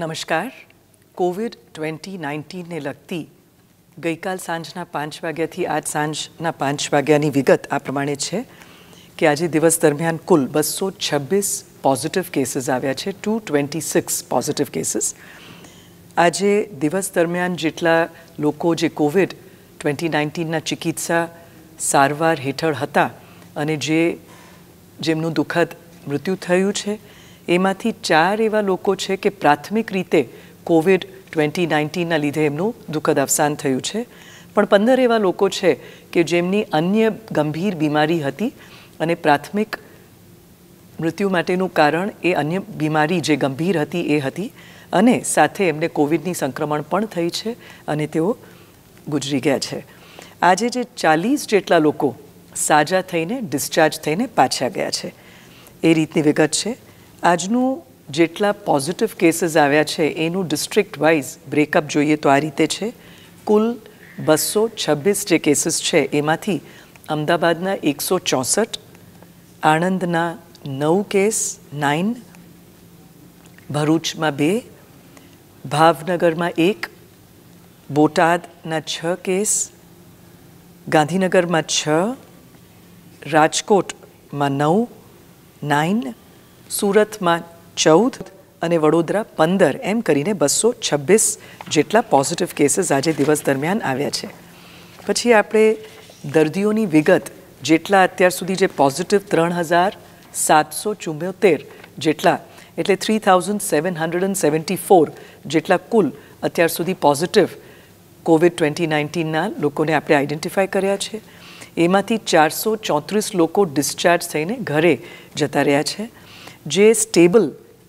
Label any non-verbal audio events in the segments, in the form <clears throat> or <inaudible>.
નમસ્કાર Covid twenty નાઇન્ટીનને લગતી ગઈકાલ સાંજના પાંચ વાગ્યાથી આજ સાંજના પાંચ વાગ્યાની વિગત આ પ્રમાણે છે કે આજે દિવસ દરમિયાન કુલ બસો છવ્વીસ પોઝિટિવ કેસીસ આવ્યા છે two twenty six positive cases આજે દિવસ દરમિયાન જેટલા લોકો જે કોવિડ ટ્વેન્ટી નાઇન્ટીનના ચિકિત્સા સારવાર હેઠળ હતા અને જે જેમનું દુઃખદ મૃત્યુ થયું છે એમાંથી ચાર એવા લોકો છે કે પ્રાથમિક રીતે કોવિડ ટ્વેન્ટી નાઇન્ટીનના લીધે એમનું દુઃખદ અવસાન થયું છે પણ પંદર એવા લોકો છે કે જેમની અન્ય ગંભીર બીમારી હતી અને પ્રાથમિક મૃત્યુ માટેનું કારણ એ અન્ય બીમારી જે ગંભીર હતી એ હતી અને સાથે એમને કોવિડની સંક્રમણ પણ થઈ છે અને તેઓ ગુજરી ગયા છે આજે જે ચાલીસ જેટલા લોકો સાજા થઈને ડિસ્ચાર્જ થઈને પાછા ગયા છે એ રીતની વિગત છે આજનું જેટલા પોઝિટિવ કેસીસ આવ્યા છે એનું ડિસ્ટ્રિક્ટ વાઇઝ બ્રેકઅપ જોઈએ તો આ રીતે છે કુલ બસો છવ્વીસ જે કેસીસ છે એમાંથી અમદાવાદના એકસો ચોસઠ આણંદના નવ કેસ નાઇન ભરૂચમાં બે ભાવનગરમાં એક બોટાદના છ કેસ ગાંધીનગરમાં છ રાજકોટમાં નવ નાઇન સુરતમાં ચૌદ અને વડોદરા પંદર એમ કરીને બસો છવ્વીસ જેટલા પોઝિટિવ કેસીસ આજે દિવસ દરમિયાન આવ્યા છે પછી આપણે દર્દીઓની વિગત જેટલા અત્યાર સુધી જે પોઝિટિવ ત્રણ હજાર સાતસો ચુંમોતેર જેટલા એટલે three thousand seven hundred and seventy four જેટલા કુલ અત્યાર સુધી પોઝિટિવ કોવિડ ટ્વેન્ટી નાઇન્ટીનના લોકોને આપણે આઈડેન્ટિફાય કર્યા છે એમાંથી ચારસો ચોત્રીસ લોકો ડિસ્ચાર્જ થઈને ઘરે જતા રહ્યા છે જે સ્ટેબલ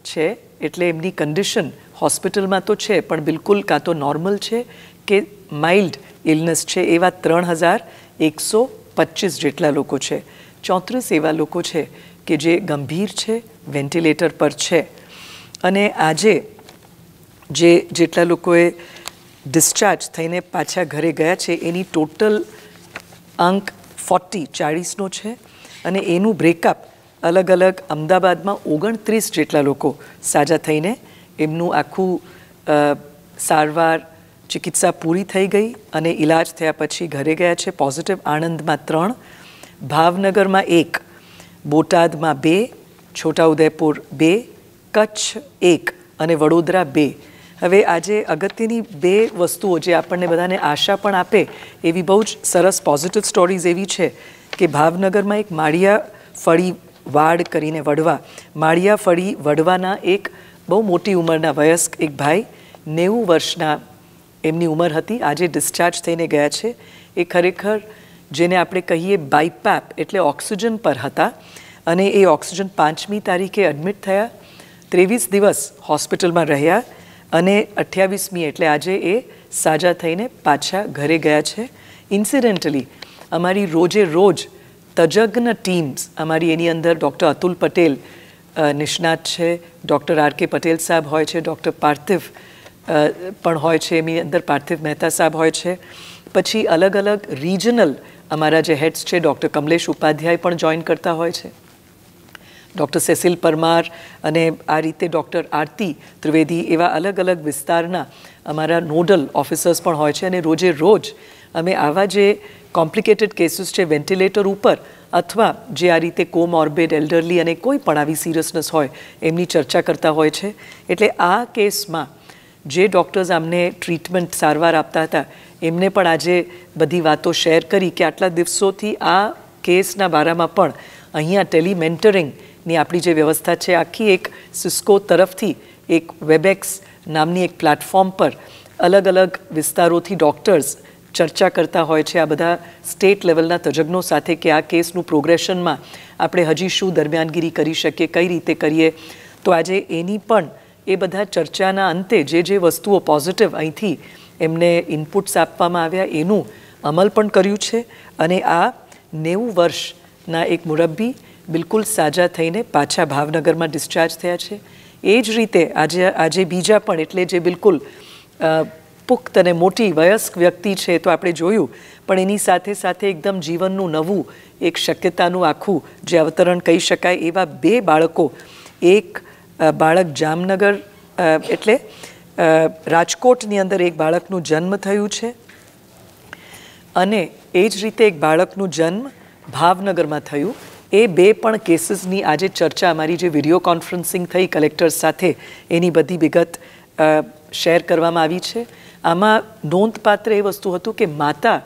છે એટલે એમની કન્ડિશન હોસ્પિટલમાં તો છે પણ બિલકુલ કાં તો નોર્મલ છે કે માઇલ્ડ ઇલનેસ છે એવા ત્રણ હજાર એકસો પચીસ જેટલા લોકો છે ચોત્રીસ એવા લોકો છે કે જે ગંભીર છે વેન્ટિલેટર પર છે અને આજે જે જેટલા લોકોએ ડિસ્ચાર્જ થઈને પાછા ઘરે ગયા છે એની ટોટલ અંક ફોર્ટી ચાળીસનો છે અને એનું બ્રેકઅપ અલગ અલગ અમદાવાદમાં ઓગણત્રીસ જેટલા લોકો સાજા થઈને એમનું આખું સારવાર ચિકિત્સા પૂરી થઈ ગઈ અને ઇલાજ થયા પછી ઘરે ગયા છે પોઝિટિવ આણંદમાં ત્રણ ભાવનગરમાં એક બોટાદમાં બે છોટાઉદેપુર બે કચ્છ એક અને વડોદરા બે હવે આજે અગત્યની બે વસ્તુઓ જે આપણને બધાને આશા પણ આપે એવી બહુ જ સરસ પોઝિટિવ સ્ટોરીઝ એવી છે કે ભાવનગરમાં એક માળિયા ફળી વાડ કરીને વડવા માળિયા ફળી વડવાના એક બહુ મોટી ઉંમરના વયસ્ક એક ભાઈ નેવું વર્ષના એમની ઉંમર હતી આજે ડિસ્ચાર્જ થઈને ગયા છે એ ખરેખર જેને આપણે કહીએ બાયપેપ એટલે ઓક્સિજન પર હતા અને એ ઓક્સિજન પાંચમી તારીખે એડમિટ થયા ત્રેવીસ દિવસ હોસ્પિટલમાં રહ્યા અને અઠ્યાવીસમી એટલે આજે એ સાજા થઈને પાછા ઘરે ગયા છે ઇન્સિડેન્ટલી અમારી રોજે રોજ તજજ્ઞ ટીમ્સ અમારી એની અંદર ડૉક્ટર અતુલ પટેલ નિષ્ણાત છે ડૉક્ટર આર કે પટેલ સાહેબ હોય છે ડૉક્ટર પાર્થિવ પણ હોય છે એની અંદર પાર્થિવ મહેતા સાહેબ હોય છે પછી અલગ અલગ રિજનલ અમારા જે હેડ્સ છે ડૉક્ટર કમલેશ ઉપાધ્યાય પણ જોઈન કરતા હોય છે ડૉક્ટર સેસિલ પરમાર અને આ રીતે ડૉક્ટર આરતી ત્રિવેદી એવા અલગ અલગ વિસ્તારના અમારા નોડલ ઓફિસર્સ પણ હોય છે અને રોજે રોજ અમે આવા જે કોમ્પ્લિકેટેડ કેસીસ છે વેન્ટિલેટર ઉપર અથવા જે આ રીતે કોમ ઓર્બેડ એલ્ડરલી અને કોઈ પણ આવી સિરિયસનેસ હોય એમની ચર્ચા કરતા હોય છે એટલે આ કેસમાં જે ડૉક્ટર્સ આમને ટ્રીટમેન્ટ સારવાર આપતા હતા એમને પણ આજે બધી વાતો શેર કરી કે આટલા દિવસોથી આ કેસના બારામાં પણ અહીંયા ટેલિમેન્ટરિંગની આપણી જે વ્યવસ્થા છે આખી એક સિસ્કો તરફથી એક વેબેક્સ નામની એક પ્લેટફોર્મ પર અલગ અલગ વિસ્તારોથી ડૉક્ટર્સ ચર્ચા કરતા હોય છે આ બધા સ્ટેટ લેવલના તજજ્ઞો સાથે કે આ કેસનું પ્રોગ્રેશનમાં આપણે હજી શું દરમિયાનગીરી કરી શકીએ કઈ રીતે કરીએ તો આજે એની પણ એ બધા ચર્ચાના અંતે જે જે વસ્તુઓ પોઝિટિવ અહીંથી એમને ઇનપુટ્સ આપવામાં આવ્યા એનું અમલ પણ કર્યું છે અને આ નેવું વર્ષના એક મુરબ્બી બિલકુલ સાજા થઈને પાછા ભાવનગરમાં ડિસ્ચાર્જ થયા છે એ જ રીતે આજે આજે બીજા પણ એટલે જે બિલકુલ પુખ્ત અને મોટી વયસ્ક વ્યક્તિ છે તો આપણે જોયું પણ એની સાથે સાથે એકદમ જીવનનું નવું એક શક્યતાનું આખું જે અવતરણ કહી શકાય એવા બે બાળકો એક બાળક જામનગર એટલે રાજકોટની અંદર એક બાળકનું જન્મ થયું છે અને એ જ રીતે એક બાળકનું જન્મ ભાવનગરમાં થયું એ બે પણ કેસીસની આજે ચર્ચા અમારી જે વિડીયો કોન્ફરન્સિંગ થઈ કલેક્ટર સાથે એની બધી વિગત શેર કરવામાં આવી છે આમાં નોંધપાત્ર એ વસ્તુ હતું કે માતા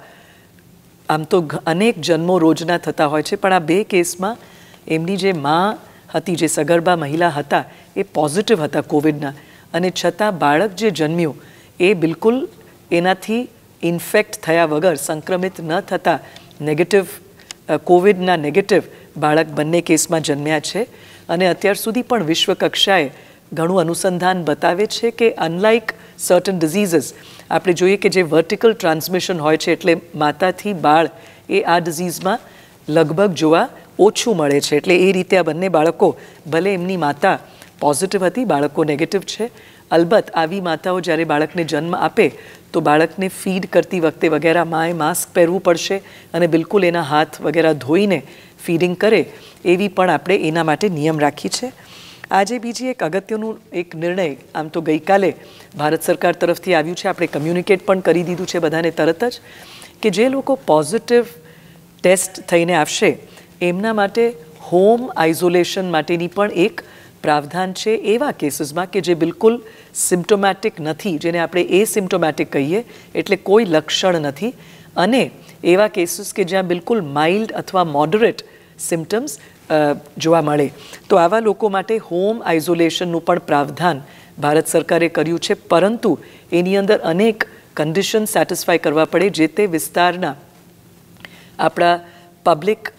આમ તો અનેક જન્મો રોજના થતા હોય છે પણ આ બે કેસમાં એમની જે મા હતી જે સગર્ભા મહિલા હતા એ પોઝિટિવ હતા કોવિડના અને છતાં બાળક જે જન્મ્યું એ બિલકુલ એનાથી ઇન્ફેક્ટ થયા વગર સંક્રમિત ન થતાં નેગેટિવ કોવિડના નેગેટિવ બાળક બંને કેસમાં જન્મ્યા છે અને અત્યાર સુધી પણ વિશ્વકક્ષાએ ઘણું અનુસંધાન બતાવે છે કે અનલાઇક સર્ટન ડિઝીઝીસ આપણે જોઈએ કે જે વર્ટિકલ ટ્રાન્સમિશન હોય છે એટલે માતાથી બાળ એ આ ડિઝીઝમાં લગભગ જોવા ઓછું મળે છે એટલે એ રીતે આ બંને બાળકો ભલે એમની માતા પોઝિટિવ હતી બાળકો નેગેટિવ છે અલબત્ત આવી માતાઓ જ્યારે બાળકને જન્મ આપે તો બાળકને ફીડ કરતી વખતે વગેરે માએ માસ્ક પહેરવું પડશે અને બિલકુલ એના હાથ વગેરે ધોઈને ફીડિંગ કરે એવી પણ આપણે એના માટે નિયમ રાખી છે આજે બીજી એક અગત્યનું એક નિર્ણય આમ તો ગઈકાલે ભારત સરકાર તરફથી આવ્યું છે આપણે કમ્યુનિકેટ પણ કરી દીધું છે બધાને તરત જ કે જે લોકો પોઝિટિવ ટેસ્ટ થઈને આવશે એમના માટે હોમ આઇસોલેશન માટેની પણ એક પ્રાવધાન છે એવા કેસીસમાં કે જે બિલકુલ સિમ્ટોમેટિક નથી જેને આપણે એ સિમ્ટોમેટિક કહીએ એટલે કોઈ લક્ષણ નથી અને એવા કેસીસ કે જ્યાં બિલકુલ માઇલ્ડ અથવા મોડરેટ સિમ્ટમ્સ જોવા મળે તો આવા લોકો માટે હોમ આઇસોલેશનનું પણ પ્રાવધાન ભારત સરકારે કર્યું છે પરંતુ એની અંદર અનેક કન્ડિશન સેટિસ્ફાય કરવા પડે જે તે વિસ્તારના આપણા પબ્લિક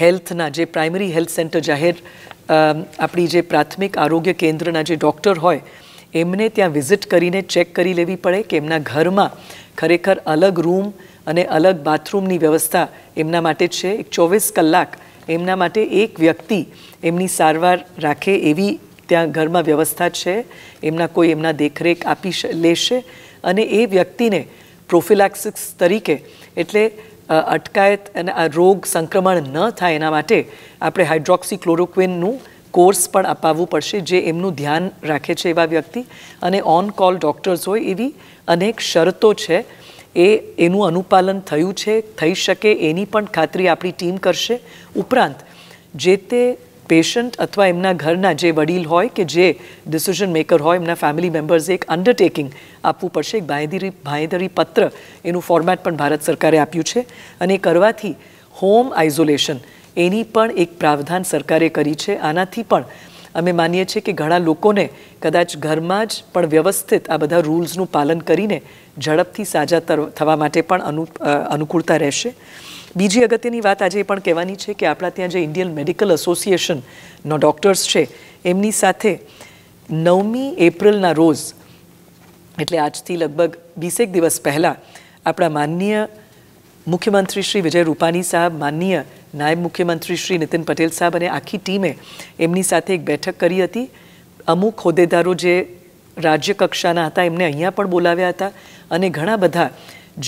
હેલ્થના જે પ્રાઇમરી હેલ્થ સેન્ટર જાહેર આપણી જે પ્રાથમિક આરોગ્ય કેન્દ્રના જે ડૉક્ટર હોય એમને ત્યાં વિઝિટ કરીને ચેક કરી લેવી પડે કે એમના ઘરમાં ખરેખર અલગ રૂમ અને અલગ બાથરૂમની વ્યવસ્થા એમના માટે છે એક ચોવીસ કલાક એમના માટે એક વ્યક્તિ એમની સારવાર રાખે એવી ત્યાં ઘરમાં વ્યવસ્થા છે એમના કોઈ એમના દેખરેખ આપી લેશે અને એ વ્યક્તિને પ્રોફિલેક્સિક્સ તરીકે એટલે અટકાયત અને આ રોગ સંક્રમણ ન થાય એના માટે આપણે હાઇડ્રોક્સી હાઇડ્રોક્સીક્લોરોક્વિનનું કોર્સ પણ અપાવવું પડશે જે એમનું ધ્યાન રાખે છે એવા વ્યક્તિ અને ઓન કોલ ડૉક્ટર્સ હોય એવી અનેક શરતો છે એ એનું અનુપાલન થયું છે થઈ શકે એની પણ ખાતરી આપણી ટીમ કરશે ઉપરાંત જે તે પેશન્ટ અથવા એમના ઘરના જે વડીલ હોય કે જે ડિસિઝન મેકર હોય એમના ફેમિલી મેમ્બર્સે એક અન્ડરટેકિંગ આપવું પડશે એક બાંયધરી ભાંયદરી પત્ર એનું ફોર્મેટ પણ ભારત સરકારે આપ્યું છે અને કરવાથી હોમ આઇસોલેશન એની પણ એક પ્રાવધાન સરકારે કરી છે આનાથી પણ અમે માનીએ છીએ કે ઘણા લોકોને કદાચ ઘરમાં જ પણ વ્યવસ્થિત આ બધા રૂલ્સનું પાલન કરીને ઝડપથી સાજા થવા માટે પણ અનુ અનુકૂળતા રહેશે બીજી અગત્યની વાત આજે પણ કહેવાની છે કે આપણા ત્યાં જે ઇન્ડિયન મેડિકલ એસોસિએશનનો ડૉક્ટર્સ છે એમની સાથે નવમી એપ્રિલના રોજ એટલે આજથી લગભગ વીસેક દિવસ પહેલાં આપણા માનનીય મુખ્યમંત્રી શ્રી વિજય રૂપાણી સાહેબ માનનીય નાયબ મુખ્યમંત્રી શ્રી નીતિન પટેલ સાહેબ અને આખી ટીમે એમની સાથે એક બેઠક કરી હતી અમુક હોદ્દેદારો જે રાજ્ય કક્ષાના હતા એમને અહીંયા પણ બોલાવ્યા હતા અને ઘણા બધા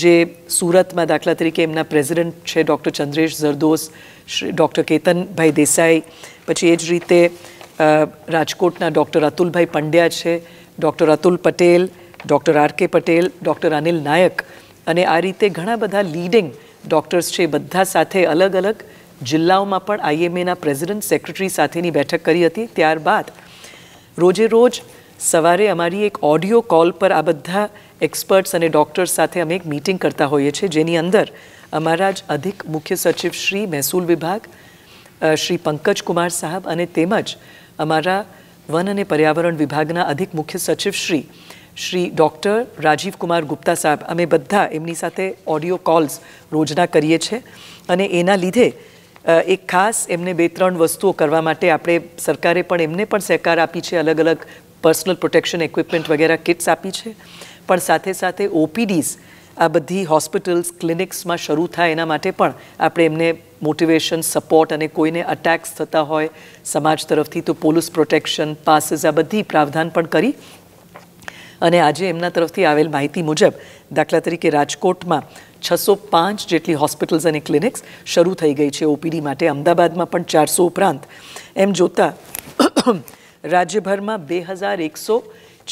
જે સુરતમાં દાખલા તરીકે એમના પ્રેસિડેન્ટ છે ડૉક્ટર ચંદ્રેશ જરદોસ શ્રી ડૉક્ટર કેતનભાઈ દેસાઈ પછી એ જ રીતે રાજકોટના ડૉક્ટર અતુલભાઈ પંડ્યા છે doctor Atul Patel doctor R K Patel doctor Anil નાયક અને આ રીતે ઘણા બધા લીડિંગ ડૉક્ટર્સ છે બધા સાથે અલગ અલગ જિલ્લાઓમાં પણ આઈએમએના પ્રેસિડેન્ટ સેક્રેટરી સાથેની બેઠક કરી હતી ત્યારબાદ રોજે રોજ સવારે અમારી એક ઓડિયો કોલ પર આ બધા એક્સપર્ટ્સ અને ડૉક્ટર્સ સાથે અમે એક મિટિંગ કરતા હોઈએ છીએ જેની અંદર અમારા જ અધિક મુખ્ય સચિવ શ્રી મહેસૂલ વિભાગ શ્રી પંકજ કુમાર સાહેબ અને તેમજ અમારા વન અને પર્યાવરણ વિભાગના અધિક મુખ્ય સચિવ શ્રી શ્રી ડૉક્ટર રાજીવ કુમાર ગુપ્તા સાહેબ અમે બધા એમની સાથે ઓડિયો કોલ્સ રોજના કરીએ છીએ અને એના લીધે એક ખાસ એમને બે ત્રણ વસ્તુઓ કરવા માટે આપણે સરકારે પણ એમને પણ સહકાર આપી છે અલગ અલગ પર્સનલ પ્રોટેક્શન ઇક્વિપમેન્ટ વગેરે કિટ્સ આપી છે પણ સાથે સાથે ઓપીડીઝ આ બધી હોસ્પિટલ્સ ક્લિનિક્સમાં શરૂ થાય એના માટે પણ આપણે એમને મોટિવેશન સપોર્ટ અને કોઈને અટેક્સ થતા હોય સમાજ તરફથી તો પોલીસ પ્રોટેક્શન પાસીસ આ બધી પ્રાવધાન પણ કરી અને આજે એમના તરફથી આવેલ માહિતી મુજબ દાખલા તરીકે રાજકોટમાં છસો પાંચ જેટલી હોસ્પિટલ્સ અને ક્લિનિક્સ શરૂ થઈ ગઈ છે ઓપીડી માટે અમદાવાદમાં પણ ચારસો ઉપરાંત એમ જોતાં <clears throat> રાજ્યભરમાં બે હજાર એકસો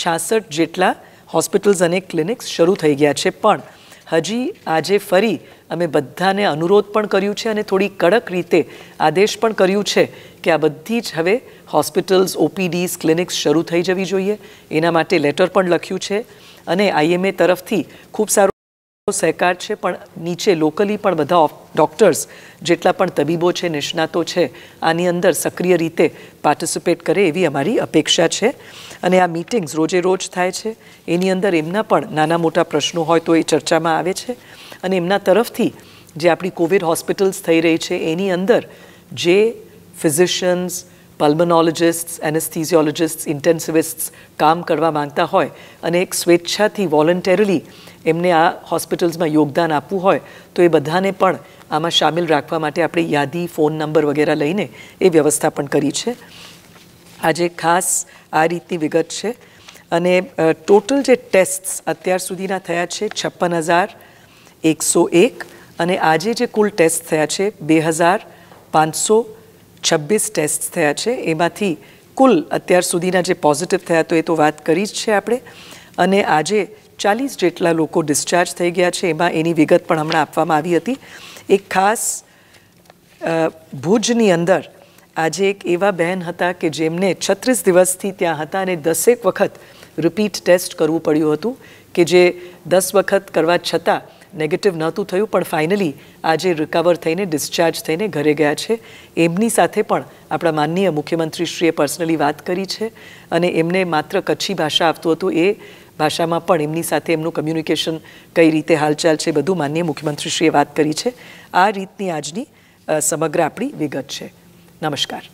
છાસઠ જેટલા હોસ્પિટલ્સ અને ક્લિનિક્સ શરૂ થઈ ગયા છે પણ હજી આજે ફરી અમે બધાને અનુરોધ પણ કર્યું છે અને થોડી કડક રીતે આદેશ પણ કર્યું છે કે આ બધી જ હવે હોસ્પિટલ્સ ઓપીડીઝ ક્લિનિક્સ શરૂ થઈ જવી જોઈએ એના માટે લેટર પણ લખ્યું છે અને આઈએમએ તરફથી ખૂબ સારું સહકાર છે પણ નીચે લોકલી પણ બધા ડૉક્ટર્સ જેટલા પણ તબીબો છે નિષ્ણાતો છે આની અંદર સક્રિય રીતે પાર્ટિસિપેટ કરે એવી અમારી અપેક્ષા છે અને આ મિટિંગ્સ રોજે રોજ થાય છે એની અંદર એમના પણ નાના મોટા પ્રશ્નો હોય તો એ ચર્ચામાં આવે છે અને એમના તરફથી જે આપણી કોવિડ હોસ્પિટલ્સ થઈ રહી છે એની અંદર જે ફિઝિશિયન્સ પલ્મનોલોજિસ્ટ એનેસ્થિઝિયોલોજિસ્ટ ઇન્ટેન્સિવિસ્ટ કામ કરવા માંગતા હોય અને એક સ્વેચ્છાથી વોલન્ટરીલી એમને આ હોસ્પિટલ્સમાં યોગદાન આપવું હોય તો એ બધાને પણ આમાં સામેલ રાખવા માટે આપણે યાદી ફોન નંબર વગેરે લઈને એ વ્યવસ્થા પણ કરી છે આજે ખાસ આ રીતની વિગત છે અને ટોટલ જે ટેસ્ટ અત્યાર સુધીના થયા છે છપ્પન હજાર એકસો એક અને આજે જે કુલ ટેસ્ટ થયા છે બે હજાર પાંચસો છવ્વીસ ટેસ્ટ થયા છે એમાંથી કુલ અત્યાર સુધીના જે પોઝિટિવ થયા તો એ તો વાત કરી જ છે આપણે અને આજે ચાલીસ જેટલા લોકો ડિસ્ચાર્જ થઈ ગયા છે એમાં એની વિગત પણ હમણાં આપવામાં આવી હતી એક ખાસ ભુજની અંદર આજે એક એવા બહેન હતા કે જેમને છત્રીસ દિવસથી ત્યાં હતા અને દસેક વખત રિપીટ ટેસ્ટ કરવું પડ્યું હતું કે જે દસ વખત કરવા છતાં નેગેટિવ નહોતું થયું પણ ફાઇનલી આજે રિકવર થઈને ડિસ્ચાર્જ થઈને ઘરે ગયા છે એમની સાથે પણ આપણા માનનીય મુખ્યમંત્રીશ્રીએ પર્સનલી વાત કરી છે અને એમને માત્ર કચ્છી ભાષા આપતું હતું એ ભાષામાં પણ એમની સાથે એમનું કમ્યુનિકેશન કઈ રીતે હાલચાલ છે બધું માન્ય મુખ્યમંત્રીશ્રીએ વાત કરી છે આ રીતની આજની સમગ્ર આપણી વિગત છે નમસ્કાર